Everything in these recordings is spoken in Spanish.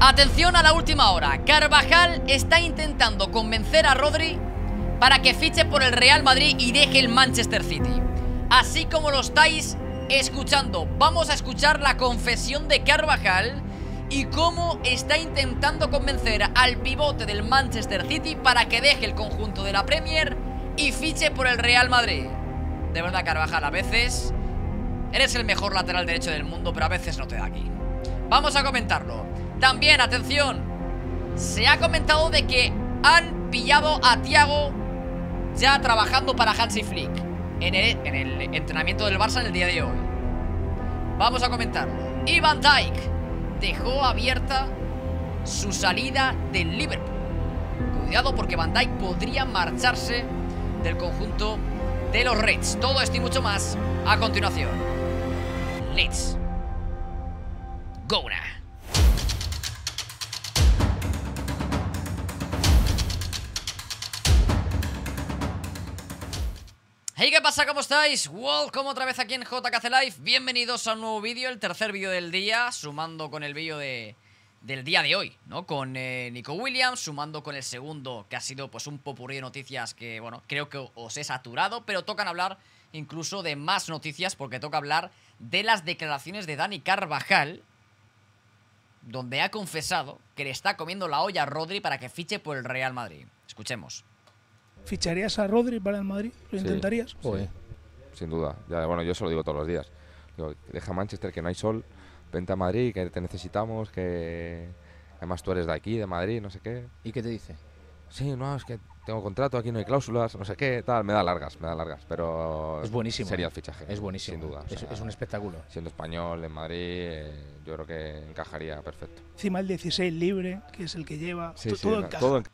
Atención a la última hora. Carvajal está intentando convencer a Rodri para que fiche por el Real Madrid y deje el Manchester City. Así como lo estáis escuchando, vamos a escuchar la confesión de Carvajal y cómo está intentando convencer al pivote del Manchester City para que deje el conjunto de la Premier y fiche por el Real Madrid. De verdad, Carvajal, a veces eres el mejor lateral derecho del mundo, pero a veces no te da aquí. Vamos a comentarlo. También, atención, se ha comentado de que han pillado a Thiago ya trabajando para Hansi Flick en el, entrenamiento del Barça en el día de hoy. Vamos a comentarlo. Ivan Dyke dejó abierta su salida del Liverpool. Cuidado porque Van Dyke podría marcharse del conjunto de los Reds. Todo esto y mucho más a continuación. Let's go now. Hey, ¿qué pasa? ¿Cómo estáis? Welcome otra vez aquí en JKC Live Bienvenidos a un nuevo vídeo, el tercer vídeo del día Sumando con el vídeo de, del día de hoy, ¿no? Con eh, Nico Williams, sumando con el segundo Que ha sido pues un popurrí de noticias que, bueno, creo que os he saturado Pero tocan hablar incluso de más noticias Porque toca hablar de las declaraciones de Dani Carvajal Donde ha confesado que le está comiendo la olla a Rodri para que fiche por el Real Madrid Escuchemos ¿Ficharías a Rodri para el Madrid? ¿Lo intentarías? Sí. Sin duda. bueno, yo eso lo digo todos los días. Digo, deja Manchester, que no hay sol, vente a Madrid, que te necesitamos, que además tú eres de aquí, de Madrid, no sé qué. ¿Y qué te dice? Sí, no, es que tengo contrato, aquí no hay cláusulas, no sé qué, tal, me da largas, me da largas, pero es buenísimo. Sería eh. el fichaje. Es buenísimo. Sin duda. Es, un espectáculo. Siendo español en Madrid, eh, yo creo que encajaría perfecto. Encima el 16 libre, que es el que lleva, todo, en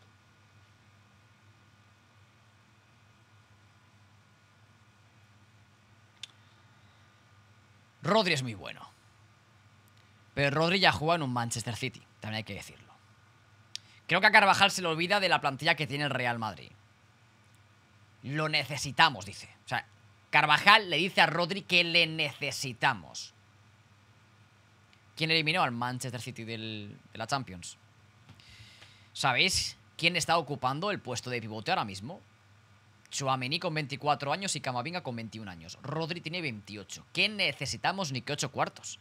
Rodri es muy bueno. Pero Rodri ya juega en un Manchester City, también hay que decirlo. Creo que a Carvajal se le olvida de la plantilla que tiene el Real Madrid. Lo necesitamos, dice. O sea, Carvajal le dice a Rodri que le necesitamos. ¿Quién eliminó al Manchester City de la Champions? ¿Sabéis quién está ocupando el puesto de pivote ahora mismo? Chuameni con 24 años y Camavinga con 21 años. Rodri tiene 28. ¿Qué necesitamos ni que 8 cuartos?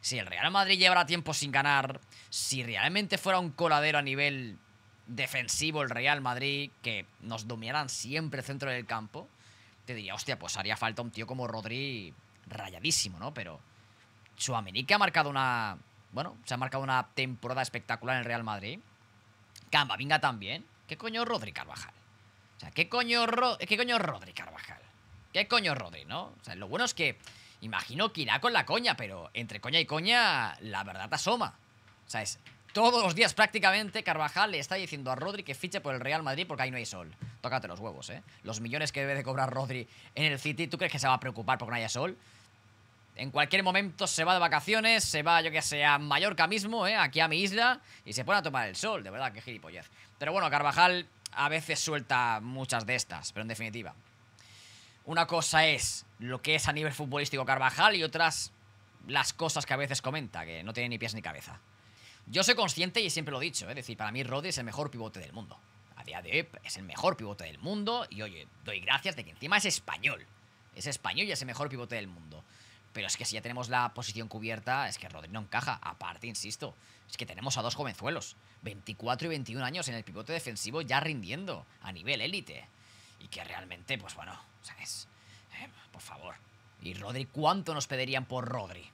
Si el Real Madrid llevará tiempo sin ganar, si realmente fuera un coladero a nivel defensivo el Real Madrid, que nos dominaran siempre el centro del campo, te diría, hostia, pues haría falta un tío como Rodri rayadísimo, ¿no? Pero Chuameni, que ha marcado una... Bueno, se ha marcado una temporada espectacular en el Real Madrid. Camavinga también. ¿Qué coño Rodri Carvajal? O sea, ¿qué coño, Rodri Carvajal? ¿Qué coño Rodri, no? O sea, lo bueno es que imagino que irá con la coña, pero entre coña y coña la verdad asoma. O sea, todos los días prácticamente Carvajal le está diciendo a Rodri que fiche por el Real Madrid porque ahí no hay sol. Tócate los huevos, ¿eh? Los millones que debe de cobrar Rodri en el City, ¿tú crees que se va a preocupar porque no haya sol? En cualquier momento se va de vacaciones, se va, yo que sé, a Mallorca mismo, ¿eh? Aquí a mi isla, y se pone a tomar el sol, de verdad, qué gilipollez. Pero bueno, Carvajal a veces suelta muchas de estas, pero en definitiva. Una cosa es lo que es a nivel futbolístico Carvajal y otras las cosas que a veces comenta, que no tiene ni pies ni cabeza. Yo soy consciente y siempre lo he dicho, ¿eh? es decir, para mí Rodri es el mejor pivote del mundo. A día de hoy es el mejor pivote del mundo y oye, doy gracias de que encima es español. Es español y es el mejor pivote del mundo. Pero es que si ya tenemos la posición cubierta, es que Rodri no encaja. Aparte, insisto, es que tenemos a dos jovenzuelos, 24 y 21 años en el pivote defensivo ya rindiendo a nivel élite. Y que realmente, pues bueno, ¿sabes? Eh, por favor. ¿Y Rodri cuánto nos pedirían por Rodri?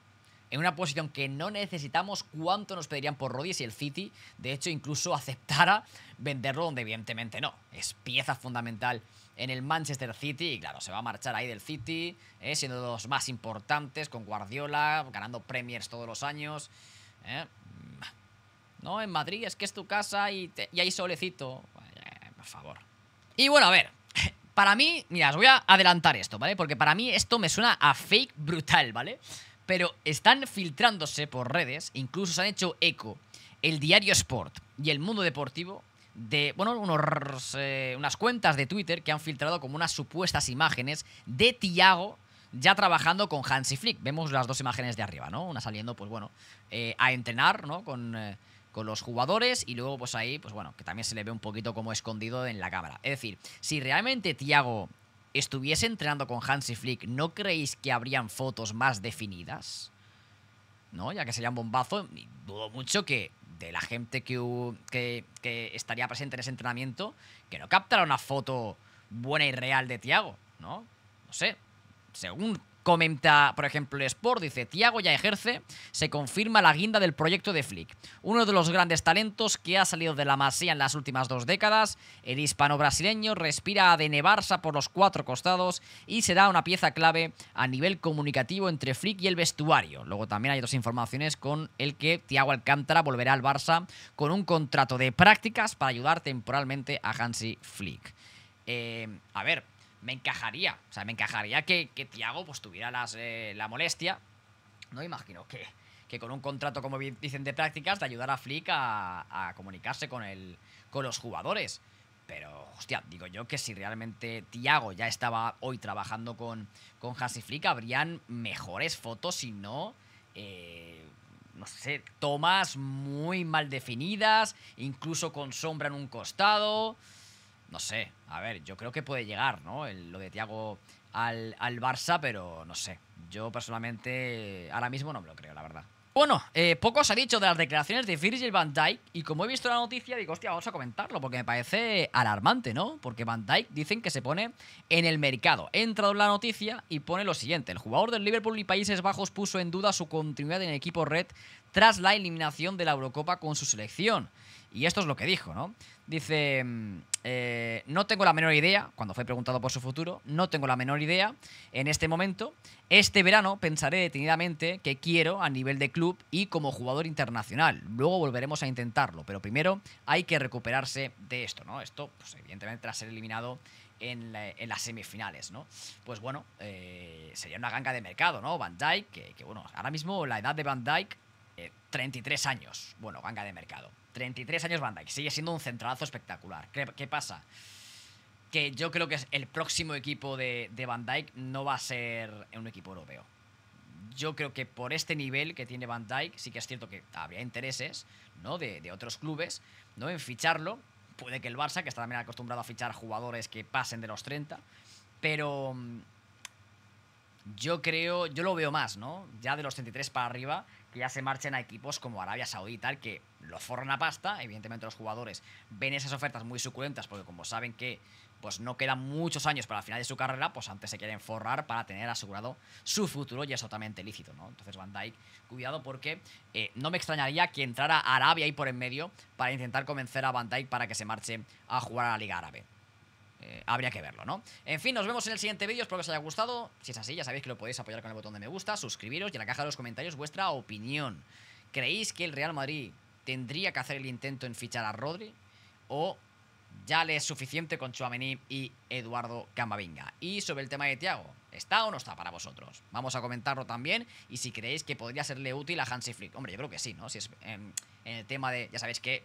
en una posición que no necesitamos, ¿cuánto nos pedirían por Rodri si el City, de hecho, incluso aceptara venderlo donde evidentemente no? Es pieza fundamental en el Manchester City y claro, se va a marchar ahí del City, eh, siendo de los más importantes con Guardiola, ganando Premiers todos los años. Eh, mm, no, en Madrid es que es tu casa y, ahí y solecito. Eh, por favor. Y bueno, a ver, para mí, mira, os voy a adelantar esto, ¿vale? Porque para mí esto me suena a fake brutal, ¿vale? pero están filtrándose por redes, incluso se han hecho eco el diario Sport y el mundo deportivo de, bueno, unos, eh, unas cuentas de Twitter que han filtrado como unas supuestas imágenes de Tiago ya trabajando con Hansi Flick. Vemos las dos imágenes de arriba, ¿no? Una saliendo, pues bueno, eh, a entrenar, ¿no? Con, eh, con los jugadores y luego pues ahí, pues bueno, que también se le ve un poquito como escondido en la cámara. Es decir, si realmente Tiago estuviese entrenando con Hansi Flick, ¿no creéis que habrían fotos más definidas? ¿No? Ya que sería un bombazo, dudo mucho que de la gente que, que, que estaría presente en ese entrenamiento, que no captara una foto buena y real de Tiago, ¿no? No sé. Según Comenta, por ejemplo, Sport, dice, Tiago ya ejerce, se confirma la guinda del proyecto de Flick, uno de los grandes talentos que ha salido de la Masía en las últimas dos décadas, el hispano-brasileño respira de Barça por los cuatro costados y será una pieza clave a nivel comunicativo entre Flick y el vestuario. Luego también hay otras informaciones con el que Tiago Alcántara volverá al Barça con un contrato de prácticas para ayudar temporalmente a Hansi Flick. Eh, a ver, me encajaría. O sea, me encajaría que, que Thiago pues, tuviera las, eh, la molestia. No imagino que, con un contrato, como dicen, de prácticas, de ayudar a Flick a, comunicarse con, con los jugadores. Pero, hostia, digo yo que si realmente Tiago ya estaba hoy trabajando con, con y Flick, habrían mejores fotos, si no, eh, no sé, tomas muy mal definidas, incluso con sombra en un costado no sé, a ver, yo creo que puede llegar, ¿no? lo de Tiago al, Barça, pero no sé. Yo personalmente ahora mismo no me lo creo, la verdad. Bueno, eh, poco se ha dicho de las declaraciones de Virgil van Dijk y como he visto la noticia digo, hostia, vamos a comentarlo porque me parece alarmante, ¿no? Porque van Dijk dicen que se pone en el mercado. He entrado en la noticia y pone lo siguiente. El jugador del Liverpool y Países Bajos puso en duda su continuidad en el equipo red tras la eliminación de la Eurocopa con su selección. Y esto es lo que dijo, ¿no? Dice, mm, eh, no tengo la menor idea, cuando fue preguntado por su futuro, no tengo la menor idea en este momento. Este verano pensaré detenidamente qué quiero a nivel de club y como jugador internacional. Luego volveremos a intentarlo, pero primero hay que recuperarse de esto, ¿no? Esto, pues, evidentemente, tras ser eliminado en, las semifinales, ¿no? Pues bueno, eh, sería una ganga de mercado, ¿no? Van Dyke, que, que, bueno, ahora mismo la edad de Van Dyke 33 eh, años. Bueno, ganga de mercado. 33 años Van Dyke. Sigue siendo un centralazo espectacular. ¿Qué, pasa? Que yo creo que el próximo equipo de, Van Dyke no va a ser un equipo europeo. Yo creo que por este nivel que tiene Van Dyke, sí que es cierto que habría intereses ¿no? de, otros clubes ¿no? en ficharlo. Puede que el Barça, que está también acostumbrado a fichar jugadores que pasen de los 30, pero mm, yo creo, yo lo veo más, ¿no? Ya de los 33 para arriba, que ya se marchen a equipos como Arabia Saudí y tal, que lo forran a pasta. Evidentemente los jugadores ven esas ofertas muy suculentas, porque como saben que pues no quedan muchos años para el final de su carrera, pues antes se quieren forrar para tener asegurado su futuro y es totalmente lícito, ¿no? Entonces Van Dyke, cuidado porque eh, no me extrañaría que entrara Arabia ahí por en medio para intentar convencer a Van Dyke para que se marche a jugar a la Liga Árabe. Eh, habría que verlo, ¿no? En fin, nos vemos en el siguiente vídeo, espero que os haya gustado. Si es así, ya sabéis que lo podéis apoyar con el botón de me gusta, suscribiros y en la caja de los comentarios vuestra opinión. ¿Creéis que el Real Madrid tendría que hacer el intento en fichar a Rodri? ¿O ya le es suficiente con Chuamení y Eduardo Camavinga? Y sobre el tema de Tiago, ¿está o no está para vosotros? Vamos a comentarlo también y si creéis que podría serle útil a Hansi Flick. Hombre, yo creo que sí, ¿no? Si es en el tema de, ya sabéis que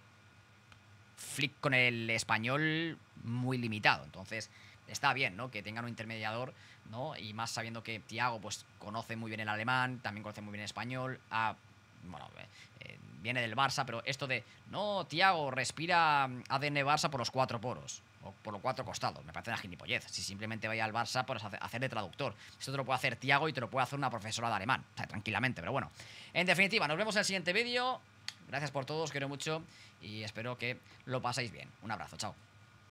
Flick con el español muy limitado. Entonces, está bien, ¿no? Que tengan un intermediador, ¿no? Y más sabiendo que Tiago pues, conoce muy bien el alemán, también conoce muy bien el español, ah, eh, eh, viene del Barça, pero esto de, no, Tiago respira mm, ADN Barça por los cuatro poros, o por los cuatro costados, me parece una gilipollez. Si simplemente vaya al Barça por pues, hacer de traductor. Esto te lo puede hacer Tiago y te lo puede hacer una profesora de alemán, tranquilamente, pero bueno. En definitiva, nos vemos en el siguiente vídeo. Gracias por todo, os quiero mucho y espero que lo pasáis bien. Un abrazo, chao.